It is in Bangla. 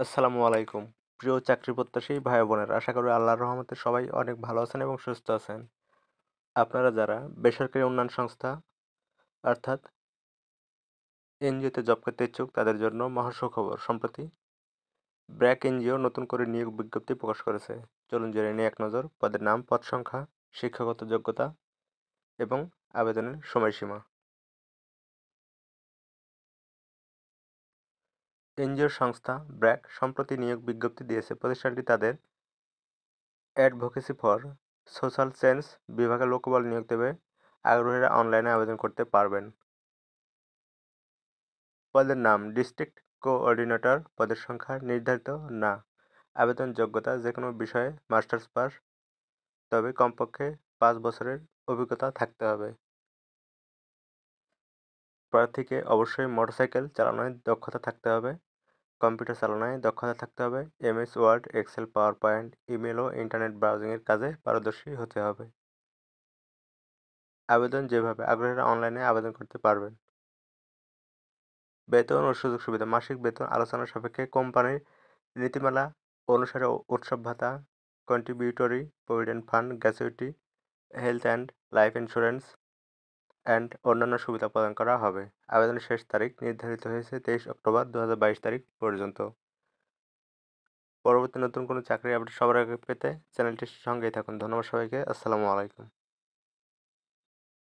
আসসালামু আলাইকুম প্রিয় চাকরি প্রত্যাশী ভাই বোনের আশা করি আল্লাহর রহমতে সবাই অনেক ভালো আছেন এবং সুস্থ আছেন আপনারা যারা বেসরকারি উন্নয়ন সংস্থা অর্থাৎ এনজিওতে জব করতে ইচ্ছুক তাদের জন্য মহাসুখবর সম্প্রতি ব্র্যাক এনজিও নতুন করে নিয়োগ বিজ্ঞপ্তি প্রকাশ করেছে চলুন জেনে নিয়ে এক নজর পদের নাম পদ সংখ্যা শিক্ষাগত যোগ্যতা এবং আবেদনের সময়সীমা এনজিওর সংস্থা ব্র্যাক সম্প্রতি নিয়োগ বিজ্ঞপ্তি দিয়েছে প্রতিষ্ঠানটি তাদের অ্যাডভোকেসি ফর সোশ্যাল চেঞ্জ বিভাগে লোকবল নিয়োগ দেবে আগ্রহীরা অনলাইনে আবেদন করতে পারবেন পদের নাম ডিস্ট্রিক্ট কোঅর্ডিনেটর পদের সংখ্যা নির্ধারিত না আবেদন যোগ্যতা যে কোনো বিষয়ে মাস্টার্স পাস তবে কমপক্ষে পাঁচ বছরের অভিজ্ঞতা থাকতে হবে প্রার্থীকে অবশ্যই মোটরসাইকেল চালানোর দক্ষতা থাকতে হবে কম্পিউটার চালনায় দক্ষতা থাকতে হবে MS word excel power point email ও ইন্টারনেট ব্রাউজিংয়ের কাজে পারদর্শী হতে হবে আবেদন যেভাবে আগ্রহীরা অনলাইনে আবেদন করতে পারবেন বেতন ও সুযোগ সুবিধা মাসিক বেতন আলোচনা সাপেক্ষে কোম্পানির নীতিমালা অনুসারে উৎসব ভাতা contributory provident fund gratuity health and life insurance and অন্যান্য সুবিধা প্রদান করা হবে আবেদনের শেষ তারিখ নির্ধারিত হয়েছে তেইশ অক্টোবর দু তারিখ পর্যন্ত পরবর্তী নতুন কোনো চাকরি আপডেট সবার আগে পেতে চ্যানেলটির সঙ্গেই থাকুন ধন্যবাদ সবাইকে আসসালামু আলাইকুম